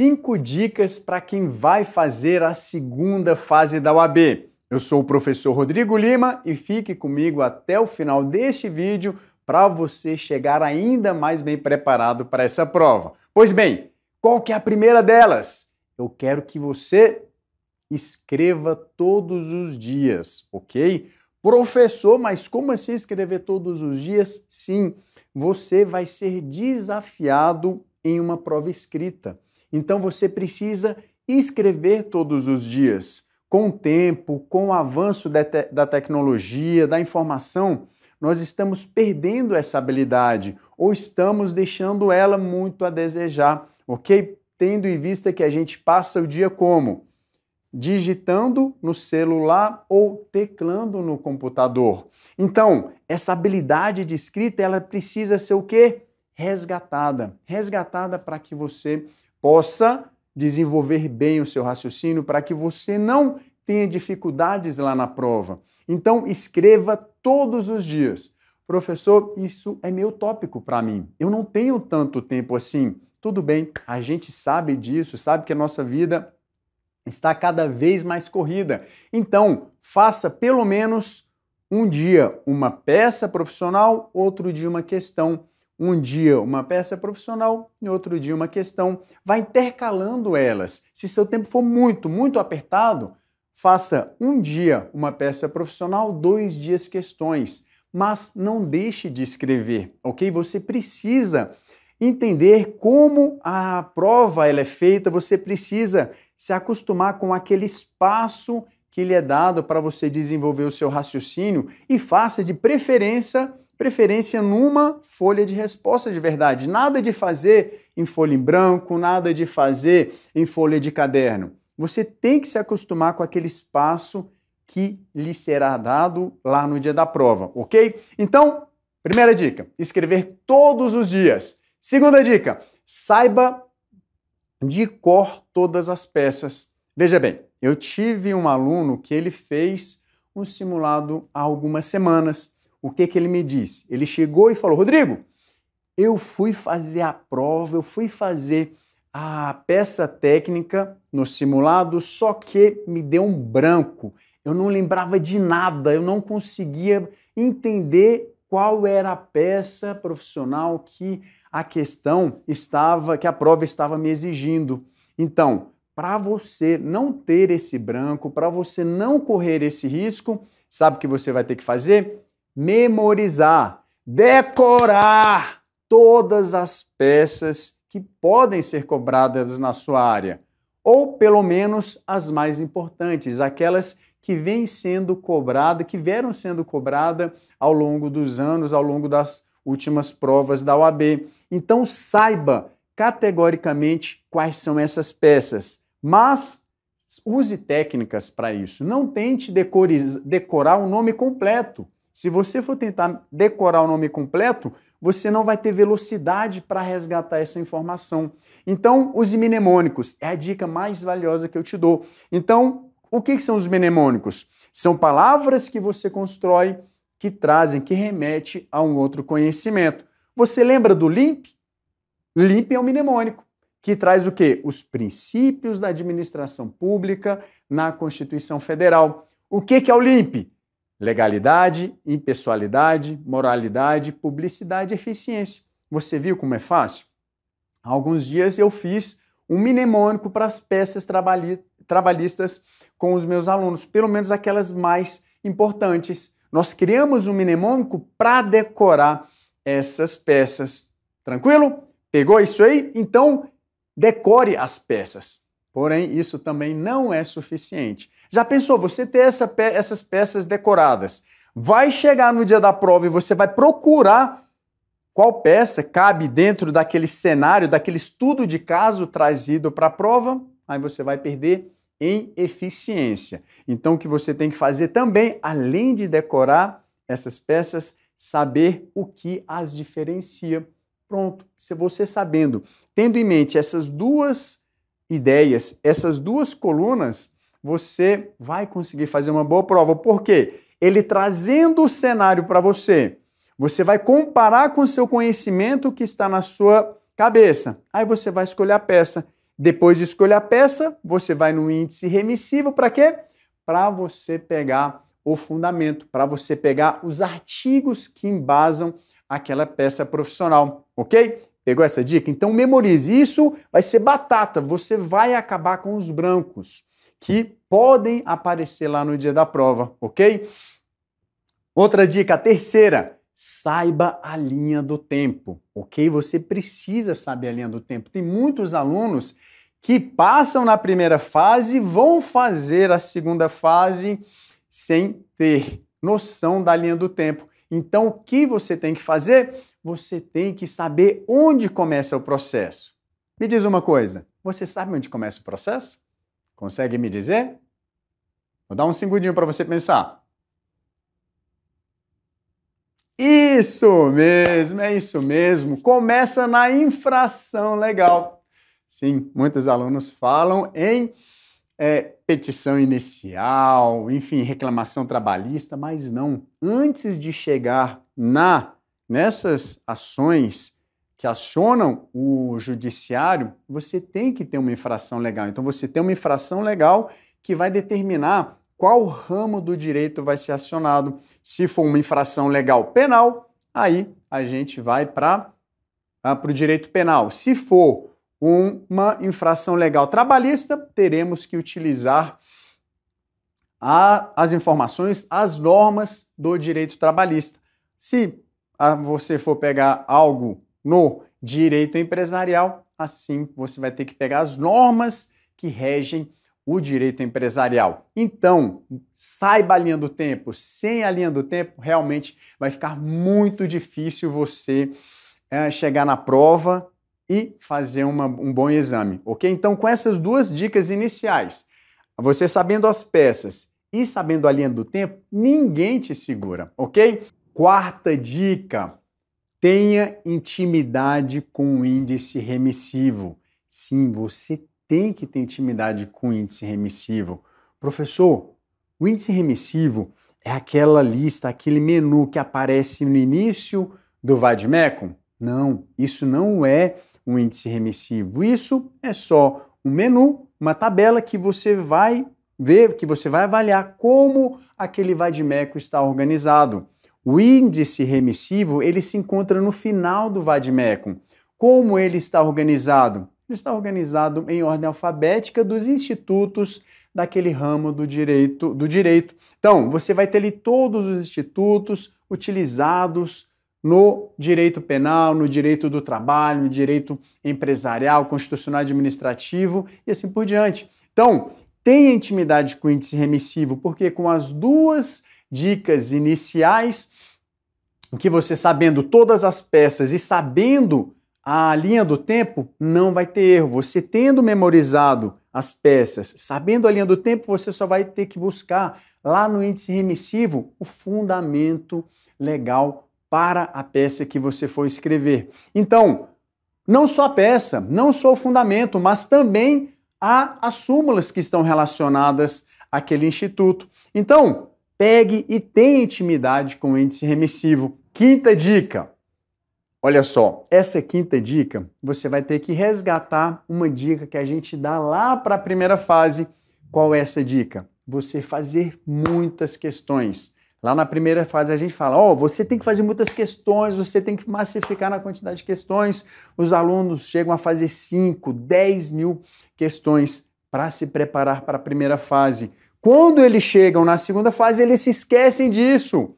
cinco dicas para quem vai fazer a segunda fase da UAB. Eu sou o professor Rodrigo Lima e fique comigo até o final deste vídeo para você chegar ainda mais bem preparado para essa prova. Pois bem, qual que é a primeira delas? Eu quero que você escreva todos os dias, ok? Professor, mas como assim escrever todos os dias? Sim, você vai ser desafiado em uma prova escrita. Então você precisa escrever todos os dias. Com o tempo, com o avanço da, te da tecnologia, da informação, nós estamos perdendo essa habilidade ou estamos deixando ela muito a desejar, ok? Tendo em vista que a gente passa o dia como? Digitando no celular ou teclando no computador. Então, essa habilidade de escrita, ela precisa ser o quê? Resgatada. Resgatada para que você possa desenvolver bem o seu raciocínio para que você não tenha dificuldades lá na prova. Então, escreva todos os dias. Professor, isso é meu tópico para mim. Eu não tenho tanto tempo assim. Tudo bem, a gente sabe disso, sabe que a nossa vida está cada vez mais corrida. Então, faça pelo menos um dia uma peça profissional, outro dia uma questão um dia uma peça profissional e outro dia uma questão. Vai intercalando elas. Se seu tempo for muito, muito apertado, faça um dia uma peça profissional, dois dias questões. Mas não deixe de escrever, ok? Você precisa entender como a prova ela é feita, você precisa se acostumar com aquele espaço que lhe é dado para você desenvolver o seu raciocínio e faça de preferência preferência numa folha de resposta de verdade. Nada de fazer em folha em branco, nada de fazer em folha de caderno. Você tem que se acostumar com aquele espaço que lhe será dado lá no dia da prova, ok? Então, primeira dica: escrever todos os dias. Segunda dica: saiba de cor todas as peças. Veja bem, eu tive um aluno que ele fez um simulado há algumas semanas o que, que ele me disse? Ele chegou e falou: Rodrigo, eu fui fazer a prova, eu fui fazer a peça técnica no simulado, só que me deu um branco. Eu não lembrava de nada, eu não conseguia entender qual era a peça profissional que a questão estava, que a prova estava me exigindo. Então, para você não ter esse branco, para você não correr esse risco, sabe o que você vai ter que fazer? memorizar, decorar todas as peças que podem ser cobradas na sua área, ou pelo menos as mais importantes, aquelas que vêm sendo cobradas, que vieram sendo cobrada ao longo dos anos, ao longo das últimas provas da UAB. Então saiba categoricamente quais são essas peças, mas use técnicas para isso. Não tente decorar o nome completo. Se você for tentar decorar o nome completo, você não vai ter velocidade para resgatar essa informação. Então, os mnemônicos é a dica mais valiosa que eu te dou. Então, o que, que são os mnemônicos? São palavras que você constrói que trazem, que remete a um outro conhecimento. Você lembra do LIMP? LIMP é um mnemônico que traz o quê? Os princípios da administração pública na Constituição Federal. O que, que é o LIMP? Legalidade, impessoalidade, moralidade, publicidade e eficiência. Você viu como é fácil? Há alguns dias eu fiz um mnemônico para as peças trabalhi trabalhistas com os meus alunos, pelo menos aquelas mais importantes. Nós criamos um mnemônico para decorar essas peças. Tranquilo? Pegou isso aí? Então, decore as peças. Porém, isso também não é suficiente. Já pensou você ter essa pe essas peças decoradas? Vai chegar no dia da prova e você vai procurar qual peça cabe dentro daquele cenário, daquele estudo de caso trazido para a prova? Aí você vai perder em eficiência. Então, o que você tem que fazer também, além de decorar essas peças, saber o que as diferencia. Pronto, se você sabendo, tendo em mente essas duas ideias, essas duas colunas, você vai conseguir fazer uma boa prova. Por quê? Ele trazendo o cenário para você, você vai comparar com o seu conhecimento que está na sua cabeça. Aí você vai escolher a peça. Depois de escolher a peça, você vai no índice remissivo para quê? Para você pegar o fundamento, para você pegar os artigos que embasam aquela peça profissional, ok? Pegou essa dica? Então memorize. Isso vai ser batata. Você vai acabar com os brancos que podem aparecer lá no dia da prova, ok? Outra dica, a terceira, saiba a linha do tempo, ok? Você precisa saber a linha do tempo. Tem muitos alunos que passam na primeira fase e vão fazer a segunda fase sem ter noção da linha do tempo. Então, o que você tem que fazer? Você tem que saber onde começa o processo. Me diz uma coisa: você sabe onde começa o processo? Consegue me dizer? Vou dar um segundinho para você pensar. Isso mesmo, é isso mesmo. Começa na infração legal. Sim, muitos alunos falam em é, petição inicial, enfim, reclamação trabalhista, mas não. Antes de chegar na nessas ações que acionam o judiciário, você tem que ter uma infração legal. Então você tem uma infração legal que vai determinar qual ramo do direito vai ser acionado. Se for uma infração legal penal, aí a gente vai para para o direito penal. Se for uma infração legal trabalhista, teremos que utilizar a, as informações, as normas do direito trabalhista. Se você for pegar algo no direito empresarial, assim você vai ter que pegar as normas que regem o direito empresarial. Então, saiba a linha do tempo. Sem a linha do tempo, realmente vai ficar muito difícil você é, chegar na prova e fazer uma, um bom exame, ok? Então, com essas duas dicas iniciais, você sabendo as peças e sabendo a linha do tempo, ninguém te segura, ok? Quarta dica: tenha intimidade com o índice remissivo. Sim, você tem que ter intimidade com o índice remissivo. Professor, o índice remissivo é aquela lista, aquele menu que aparece no início do vademecum? Não, isso não é um índice remissivo. Isso é só um menu, uma tabela que você vai ver, que você vai avaliar como aquele VADMECO está organizado. O índice remissivo, ele se encontra no final do VADMECO. Como ele está organizado? Ele está organizado em ordem alfabética dos institutos daquele ramo do direito, do direito. Então, você vai ter ali todos os institutos utilizados no direito penal, no direito do trabalho, no direito empresarial, constitucional administrativo e assim por diante. Então, tenha intimidade com o índice remissivo, porque com as duas dicas iniciais, que você sabendo todas as peças e sabendo a linha do tempo, não vai ter erro. Você tendo memorizado as peças, sabendo a linha do tempo, você só vai ter que buscar lá no índice remissivo o fundamento legal para a peça que você for escrever. Então, não só a peça, não só o fundamento, mas também há as súmulas que estão relacionadas àquele instituto. Então, pegue e tenha intimidade com o índice remissivo. Quinta dica. Olha só, essa quinta dica você vai ter que resgatar uma dica que a gente dá lá para a primeira fase. Qual é essa dica? Você fazer muitas questões. Lá na primeira fase a gente fala: ó, oh, você tem que fazer muitas questões, você tem que massificar na quantidade de questões. Os alunos chegam a fazer 5, 10 mil questões para se preparar para a primeira fase. Quando eles chegam na segunda fase, eles se esquecem disso.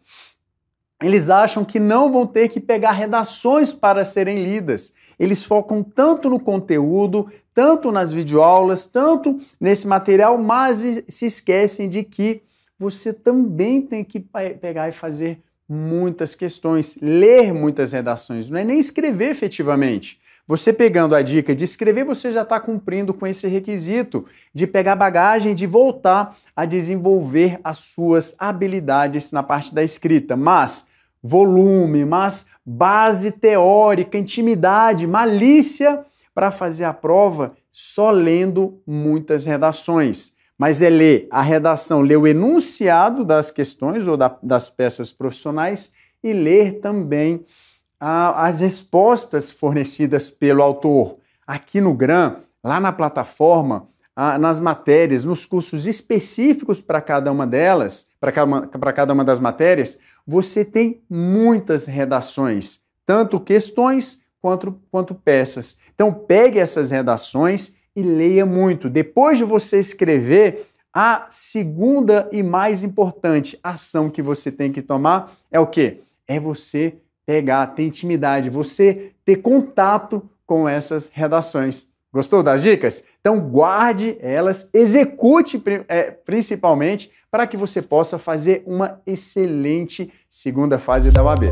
Eles acham que não vão ter que pegar redações para serem lidas. Eles focam tanto no conteúdo, tanto nas videoaulas, tanto nesse material, mas se esquecem de que você também tem que pegar e fazer muitas questões, ler muitas redações, não é nem escrever efetivamente. Você pegando a dica de escrever, você já está cumprindo com esse requisito de pegar bagagem, de voltar a desenvolver as suas habilidades na parte da escrita. Mas volume, mas base teórica, intimidade, malícia para fazer a prova só lendo muitas redações mas é ler a redação, ler o enunciado das questões ou da, das peças profissionais e ler também a, as respostas fornecidas pelo autor. Aqui no GRAM, lá na plataforma, a, nas matérias, nos cursos específicos para cada uma delas, para cada, cada uma das matérias, você tem muitas redações, tanto questões quanto, quanto peças. Então, pegue essas redações e leia muito. Depois de você escrever, a segunda e mais importante ação que você tem que tomar é o quê? É você pegar, ter intimidade, você ter contato com essas redações. Gostou das dicas? Então guarde elas, execute é, principalmente para que você possa fazer uma excelente segunda fase da UAB.